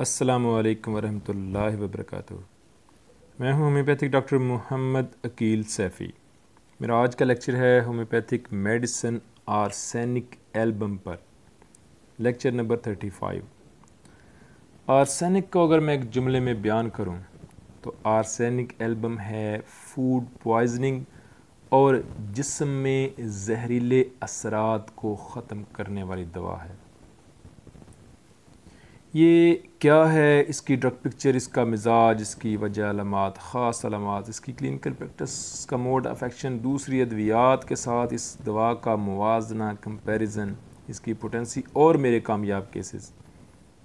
अस्सलाम वालेकुम वरहमतुल्लाहि वबरकatuह मैं हूं होम्योपैथिक डॉक्टर मोहम्मद अकील सैफ़ी मेरा आज का लेक्चर है होम्योपैथिक मेडिसिन आर्सेनिक एल्बम पर lecture number thirty five arsenic को अगर मैं एक जुमले में बयान करूं तो आर्सेनिक एल्बम है फूड पॉइजनिंग और जिसम में जहरीले असरात को ख़त्म करने वाली दवा है ये क्या है इसकी ड्रग पिक्चर इसका मिजाज इसकी वजह अलमात ख़ास अलमात इसकी क्लिनिकल प्रैक्टिस का मोड ऑफ एक्शन दूसरी अद्वियात के साथ इस दवा का मुजना कंपेरिज़न इसकी पोटेंसी और मेरे कामयाब केसेस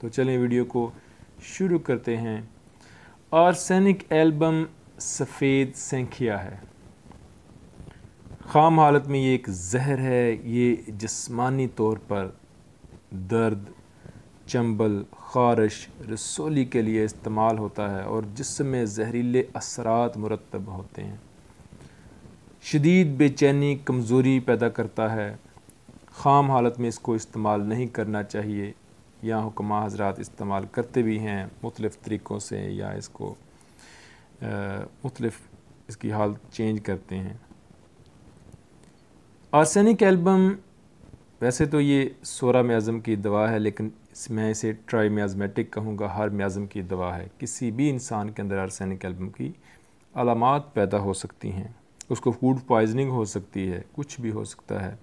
तो चलें वीडियो को शुरू करते हैं आर्सेनिक एल्बम सफ़ेद सेंखिया है खाम हालत में ये एक जहर है ये जिसमानी तौर पर दर्द चंबल खारश रसोली के लिए इस्तेमाल होता है और जिसम में जहरीले असरात मुरतब होते हैं शदीद बेचैनी कमज़ोरी पैदा करता है खाम हालत में इसको इस्तेमाल नहीं करना चाहिए या हुक्मा हजरात इस्तेमाल करते भी हैं मुख्तफ तरीक़ों से या इसको मुख्तफ इसकी हालत चेंज करते हैं आर्सेनिक एल्बम वैसे तो ये सोरा में अज़म की दवा है लेकिन मैं इसे ट्राई म्याजमेटिक कहूँगा हर म्याज़म की दवा है किसी भी इंसान के अंदर आर्सैनिक एल्बम की अलामत पैदा हो सकती हैं उसको फूड पॉइजनिंग हो सकती है कुछ भी हो सकता है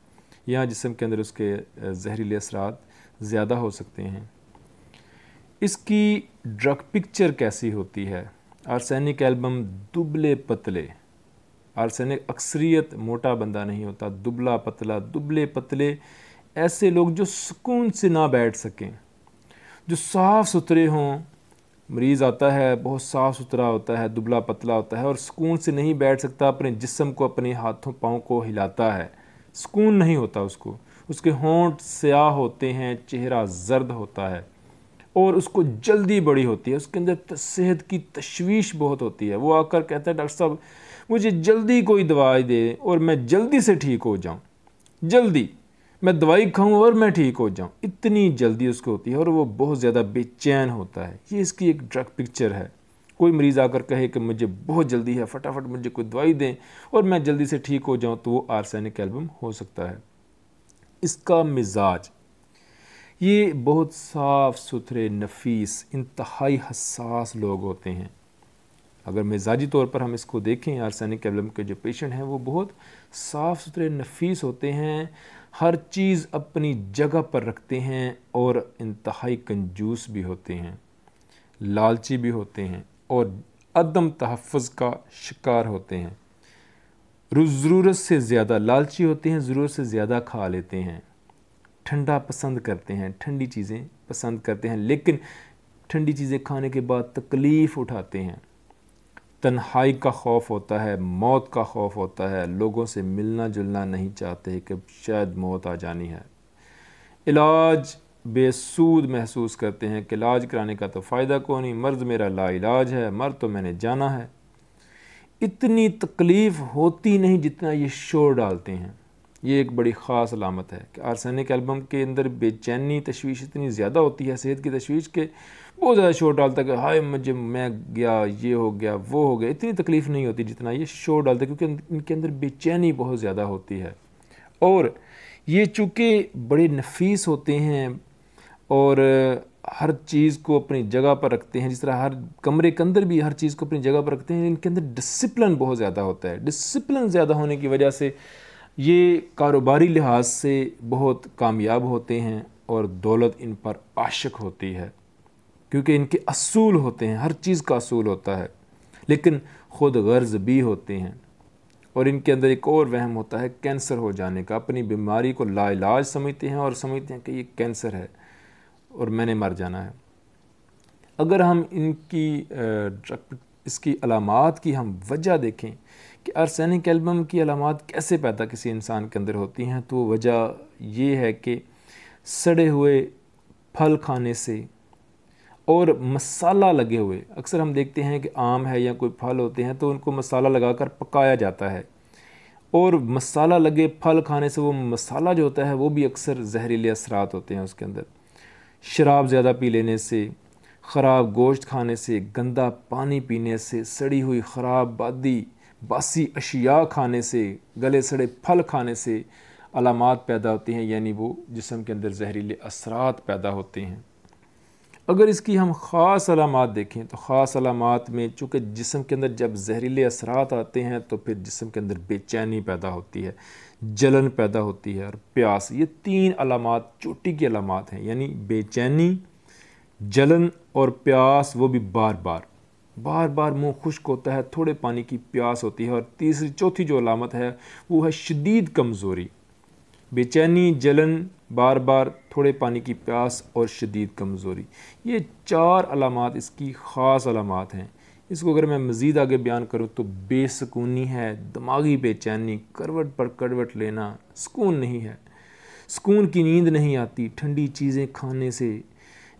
या जिसम के अंदर उसके जहरीले असरात ज़्यादा हो सकते हैं इसकी ड्रग पिक्चर कैसी होती है आर्सैनिक एल्बम दुबले पतले आर्सैनिक अक्सरियत मोटा बंदा नहीं होता दुबला पतला दुबले पतले ऐसे लोग जो सुकून से ना बैठ सकें जो साफ़ सुथरे हों मरीज़ आता है बहुत साफ़ सुथरा होता है दुबला पतला होता है और सुकून से नहीं बैठ सकता अपने जिस्म को अपने हाथों पाँव को हिलाता है सुकून नहीं होता उसको उसके होंठ स्याह होते हैं चेहरा जर्द होता है और उसको जल्दी बड़ी होती है उसके अंदर सेहत की तशवीश बहुत होती है वो आकर कहता है डॉक्टर साहब मुझे जल्दी कोई दवाई दे और मैं जल्दी से ठीक हो जाऊँ जल्दी मैं दवाई खाऊं और मैं ठीक हो जाऊं इतनी जल्दी उसको होती है और वो बहुत ज़्यादा बेचैन होता है ये इसकी एक ड्रग पिक्चर है कोई मरीज़ आकर कहे कि मुझे बहुत जल्दी है फटाफट मुझे कोई दवाई दें और मैं जल्दी से ठीक हो जाऊं तो वो आर्सैनिक एल्बम हो सकता है इसका मिजाज ये बहुत साफ़ सुथरे नफीस इंतहाई हसास लोग होते हैं अगर मिजाजी तौर पर हम इसको देखें आर्सैनिक एल्बम के जो पेशेंट हैं वो बहुत साफ़ सुथरे नफीस होते हैं हर चीज़ अपनी जगह पर रखते हैं और इंतहाई कंजूस भी होते हैं लालची भी होते हैं और अदम तहफ़ का शिकार होते हैं ज़रूरत से ज़्यादा लालची होते हैं ज़रूरत से ज़्यादा खा लेते हैं ठंडा पसंद करते हैं ठंडी चीज़ें पसंद करते हैं लेकिन ठंडी चीज़ें खाने के बाद तकलीफ़ उठाते हैं तन्हाई का खौफ होता है मौत का खौफ होता है लोगों से मिलना जुलना नहीं चाहते कि शायद मौत आ जानी है इलाज बेसूद महसूस करते हैं कि इलाज कराने का तो फ़ायदा कौन नहीं मर्ज़ मेरा ला इलाज है मर तो मैंने जाना है इतनी तकलीफ़ होती नहीं जितना ये शोर डालते हैं ये एक बड़ी ख़ास अलामत है कि आर्सेनिक एल्बम के अंदर बेचैनी तशवीश इतनी ज़्यादा होती है सेहत की तशवीश के बहुत ज़्यादा शोर डालता है हाय मुझे मैं गया ये हो गया वो हो गया इतनी तकलीफ़ नहीं होती जितना ये शोर डालता क्योंकि इनके अंदर बेचैनी बहुत ज़्यादा होती है और ये चूँकि बड़े नफीस होते हैं और हर चीज़ को अपनी जगह पर रखते हैं जिस तरह हर कमरे के अंदर भी हर चीज़ को अपनी जगह पर रखते हैं इनके अंदर डिसिप्लिन बहुत ज़्यादा होता है डिसिप्लिन ज़्यादा होने की वजह से ये कारोबारी लिहाज से बहुत कामयाब होते हैं और दौलत इन पर आशक होती है क्योंकि इनके असूल होते हैं हर चीज़ का असूल होता है लेकिन ख़ुद गर्ज भी होते हैं और इनके अंदर एक और वहम होता है कैंसर हो जाने का अपनी बीमारी को लाइलाज समझते हैं और समझते हैं कि ये कैंसर है और मैंने मर जाना है अगर हम इनकी इसकी अलामत की हम वजह देखें कि आर्सेनिक एल्बम की अलामत कैसे पैदा किसी इंसान के अंदर होती हैं तो वजह ये है कि सड़े हुए फल खाने से और मसाला लगे हुए अक्सर हम देखते हैं कि आम है या कोई फल होते हैं तो उनको मसाला लगाकर पकाया जाता है और मसाला लगे फल खाने से वो मसाला जो होता है वो भी अक्सर जहरीले असरात होते हैं उसके अंदर शराब ज़्यादा पी लेने से ख़राब गोश्त खाने से गंदा पानी पीने से सड़ी हुई ख़राब बादी बासी अशिया खाने से गले सड़े फल खाने से अलामत पैदा होती हैं यानी वो जिसम के अंदर जहरीले असरात पैदा होते हैं अगर इसकी हम ख़ास अलामत देखें तो ख़ास अलामत में चूँकि जिसम के अंदर जब जहरीले असरात आते हैं तो फिर जिसम के अंदर बेचैनी पैदा होती है जलन पैदा होती है और प्यास ये तीन अलामत चोटी की अलामत हैं यानी बेचैनी जलन और प्यास वो भी बार बार बार बार मुंह खुश्क होता है थोड़े पानी की प्यास होती है और तीसरी चौथी जो अलामत है वो है शदीद कमज़ोरी बेचैनी जलन बार बार थोड़े पानी की प्यास और शदीद कमज़ोरी ये चार अलामत इसकी ख़ास अलामत हैं इसको अगर मैं मज़ीद आगे बयान करूँ तो बेसकूनी है दिमागी बेचैनी करवट पर करवट लेना सुकून नहीं है सुकून की नींद नहीं आती ठंडी चीज़ें खाने से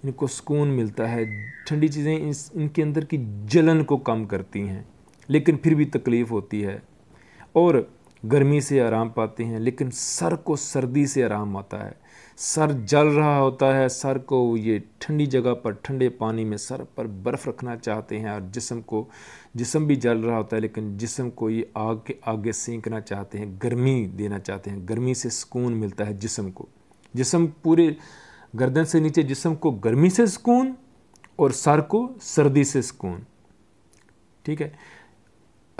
इनको सुकून मिलता है ठंडी चीज़ें इस इनके अंदर की जलन को कम करती हैं लेकिन फिर भी तकलीफ़ होती है और गर्मी से आराम पाते हैं लेकिन सर को सर्दी से आराम आता है सर जल रहा होता है सर को ये ठंडी जगह पर ठंडे पानी में सर पर बर्फ़ रखना चाहते हैं और जिसम को जिसम भी जल रहा होता है लेकिन जिसम को ये आग के आगे सेंकना चाहते हैं गर्मी देना चाहते हैं गर्मी से सुकून मिलता है जिसम को जिसम पूरे गर्दन से नीचे जिसम को गर्मी से सुकून और सर को सर्दी से सुकून ठीक है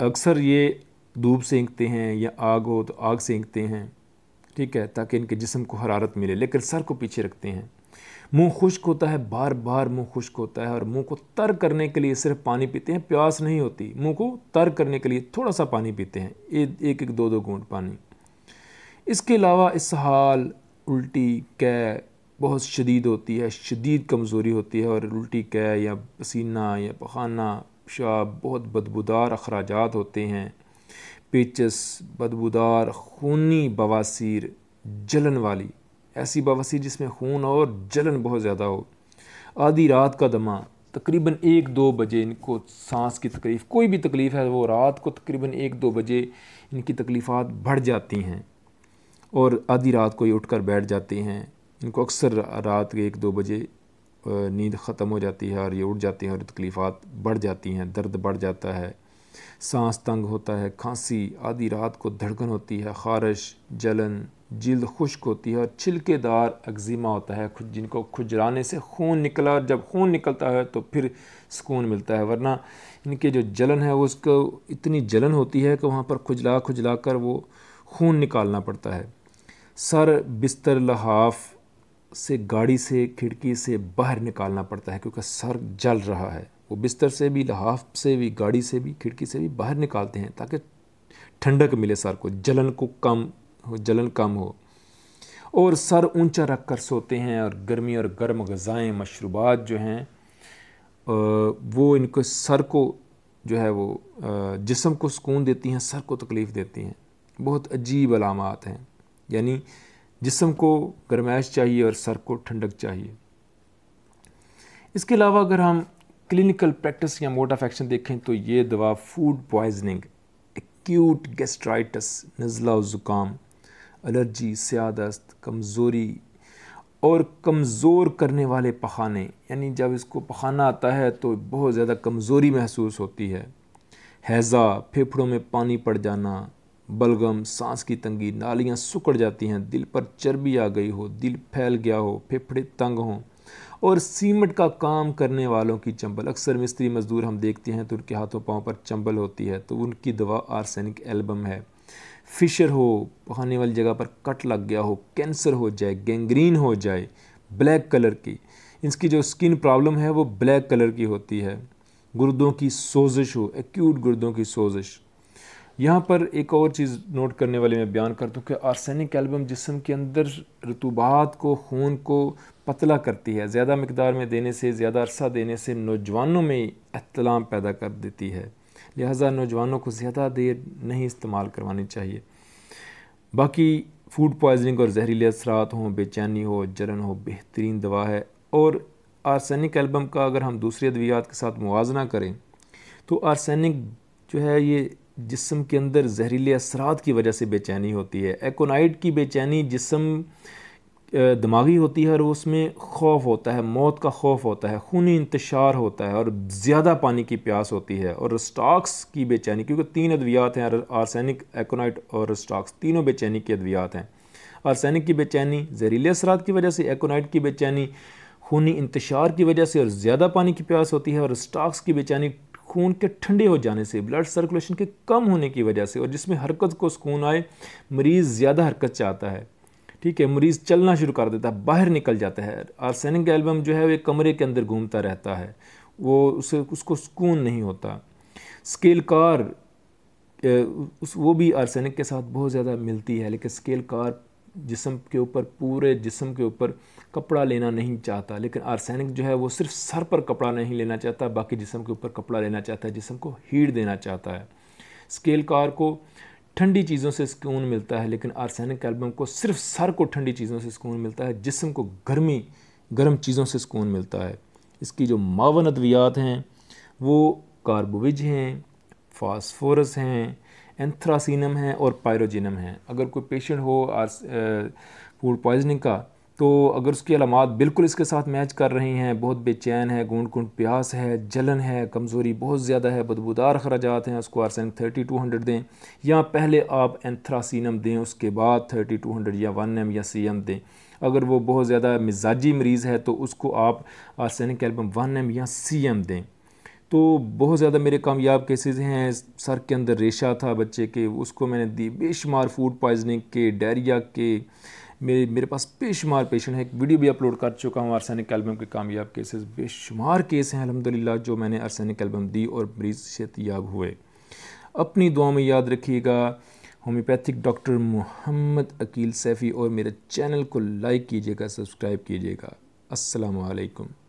अक्सर ये धूप सेंकते हैं या आग हो तो आग सेंकते हैं ठीक है ताकि इनके जिसम को हरारत मिले लेकिन सर को पीछे रखते हैं मुंह खुश्क होता है बार बार मुंह खुश्क होता है और मुंह को तर करने के लिए सिर्फ पानी पीते हैं प्यास नहीं होती मुंह को तर करने के लिए थोड़ा सा पानी पीते हैं एक एक दो दो घूंट पानी इसके अलावा इस हाल उल्टी कै बहुत शदीद होती है शदीद कमज़ोरी होती है और उल्टी कै या पसीना या पखाना पेशाब बहुत बदबूदार अखराज होते हैं पेचस बदबूदार खूनी बवासीर जलन वाली ऐसी बवासीर जिसमें खून और जलन बहुत ज़्यादा हो आधी रात का दमा तकरीबन एक दो बजे इनको सांस की तकलीफ़ कोई भी तकलीफ़ है वो रात को तकरीबन एक दो बजे इनकी तकलीफ बढ़ जाती हैं और आधी रात को ये उठकर बैठ जाते हैं इनको अक्सर रात के एक दो बजे नींद ख़त्म हो जाती है और ये उठ जाती हैं और तकलीफ़ात बढ़ जाती हैं दर्द बढ़ जाता है सांस तंग होता है खांसी आधी रात को धड़कन होती है खारश जलन जल्द खुश्क होती है और छिलकेदार एक्जिमा होता है जिनको खुजराने से खून निकला और जब खून निकलता है तो फिर सुकून मिलता है वरना इनके जो जलन है उसको इतनी जलन होती है कि वहाँ पर खुजला खुजला कर वो खून निकालना पड़ता है सर बिस्तर लहाफ़ से गाड़ी से खिड़की से बाहर निकालना पड़ता है क्योंकि सर जल रहा है वो बिस्तर से भी लहाफ से भी गाड़ी से भी खिड़की से भी बाहर निकालते हैं ताकि ठंडक मिले सर को जलन को कम हो जलन कम हो और सर ऊंचा रख कर सोते हैं और गर्मी और गर्म गज़ाएँ मशरूबात जो हैं वो इनको सर को जो है वो जिसम को सुकून देती हैं सर को तकलीफ़ देती हैं बहुत अजीब अलामत हैं यानी जिसम को गर्माइश चाहिए और सर को ठंडक चाहिए इसके अलावा अगर हम क्लिनिकल प्रैक्टिस या मोड ऑफ एक्शन देखें तो ये दवा फूड पॉइजनिंग एक्यूट गैस्ट्राइटस नज़ला और ज़ुकाम एलर्जी सियादस्त कमज़ोरी और कमज़ोर करने वाले पखाने यानी जब इसको पखाना आता है तो बहुत ज़्यादा कमज़ोरी महसूस होती है हैज़ा फेफड़ों में पानी पड़ जाना बलगम सांस की तंगी नालियाँ सुकड़ जाती हैं दिल पर चर्बी आ गई हो दिल फैल गया हो फेफड़े तंग हों और सीमेंट का काम करने वालों की चंबल अक्सर मिस्त्री मजदूर हम देखते हैं तो उनके हाथों पाँव पर चंबल होती है तो उनकी दवा आर्सेनिक एल्बम है फिशर हो पहाने वाली जगह पर कट लग गया हो कैंसर हो जाए गैंग्रीन हो जाए ब्लैक कलर की इसकी जो स्किन प्रॉब्लम है वो ब्लैक कलर की होती है गुर्दों की सोजिश हो एक्यूट गुर्दों की सोजिश यहाँ पर एक और चीज़ नोट करने वाले मैं बयान कर दूँ कि आर्सेनिक एल्बम जिसम के अंदर रतूबात को खून को पतला करती है ज़्यादा मकदार में देने से ज़्यादा अरसा देने से नौजवानों में अहतलाम पैदा कर देती है लिहाजा नौजवानों को ज़्यादा देर नहीं इस्तेमाल करवानी चाहिए बाकी फूड पॉइजनिंग और जहरीले असरात हों बेचैनी हो जलन हो बेहतरीन दवा है और आर्सेनिक एल्बम का अगर हम दूसरी अद्वियात के साथ मुवजना करें तो आर्सेनिक जो है ये जिसम के अंदर जहरीले असरात की वजह से बेचैनी होती है एकोनाइट की बेचैनी जिसम दिमागी होती है और उसमें खौफ होता है मौत का खौफ होता है खूनी इंतशार होता है और ज़्यादा पानी की प्यास होती है और स्टॉक्स की बेचैनी क्योंकि तीन अद्वियात हैं आर्सैनिक एकोनाइट और स्टॉक्स तीनों बेचैनी के अद्वियात हैं आर्सैनिक की बेचैनी जहरीले असरात की वजह से एकोनाइट की बेचैनी खूनी इंतशार की वजह से और ज़्यादा पानी की प्यास होती है और स्टॉक्स की बेचैनी खून के ठंडे हो जाने से ब्लड सर्कुलेशन के कम होने की वजह से और जिसमें हरकत को सुकून आए मरीज़ ज़्यादा हरकत चाहता है ठीक है मरीज़ चलना शुरू कर देता है बाहर निकल जाता है आर्सेनिक एल्बम जो है वो कमरे के अंदर घूमता रहता है वो उसे उसको सुकून नहीं होता स्केल कार उस वो भी आर्सेनिक के साथ बहुत ज़्यादा मिलती है लेकिन स्केल कार जिसम के ऊपर पूरे जिसम के ऊपर कपड़ा लेना नहीं चाहता लेकिन आर्सेनिक जो है वो सिर्फ सर पर कपड़ा नहीं लेना चाहता बाकी जिसम के ऊपर कपड़ा लेना चाहता है जिसम को हीट देना चाहता है स्केल कार को ठंडी चीज़ों से सुकून मिलता है लेकिन आर्सेनिक एल्बम को सिर्फ सर को ठंडी चीज़ों से सुकून मिलता है जिसम को गर्मी गर्म चीज़ों से सुकून मिलता है इसकी जो मावन अद्वियात हैं वो कार्बोविज हैं फास्फोरस हैं एंथ्रासिनम है और पायरोजिनम है अगर कोई पेशेंट हो फूड पॉइजनिंग का तो अगर उसकी अलामत बिल्कुल इसके साथ मैच कर रही हैं बहुत बेचैन है गूंड गूंड प्यास है जलन है कमज़ोरी बहुत ज़्यादा है बदबूदार अखराज हैं उसको आरसन थर्टी टू हंड्रेड दें या पहले आप एंथ्रासिनम दें उसके बाद थर्टी टू हंड्रेड या वन एम या सी एम दें अगर वो बहुत ज़्यादा मिजाजी मरीज़ है तो उसको आप आरसैनिक एल्बम वन एम या सी एम दें तो बहुत ज़्यादा मेरे कामयाब केसेस हैं सर के अंदर रेशा था बच्चे के उसको मैंने दी बेशुमार फूड पॉइजनिंग के डायरिया के मेरे मेरे पास बेशुमार पेशेंट हैं एक वीडियो भी अपलोड कर चुका हूँ अरसैनिक एल्बम के कामयाब केसेस बेशुमार केस हैं अलहमदिल्ला जो मैंने अरसैनिक एल्बम दी और मरीज़ सेहतियाब हुए अपनी दुआ में याद रखिएगा होम्योपैथिक डॉक्टर मोहम्मद अकील सैफ़ी और मेरे चैनल को लाइक कीजिएगा सब्सक्राइब कीजिएगा असलकम